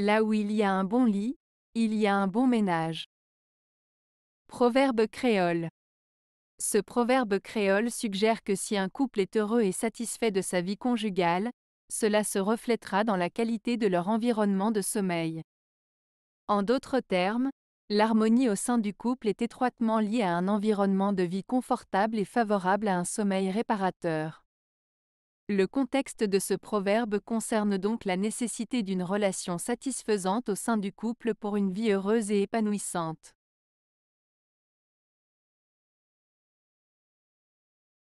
Là où il y a un bon lit, il y a un bon ménage. Proverbe créole. Ce proverbe créole suggère que si un couple est heureux et satisfait de sa vie conjugale, cela se reflétera dans la qualité de leur environnement de sommeil. En d'autres termes, l'harmonie au sein du couple est étroitement liée à un environnement de vie confortable et favorable à un sommeil réparateur. Le contexte de ce proverbe concerne donc la nécessité d'une relation satisfaisante au sein du couple pour une vie heureuse et épanouissante.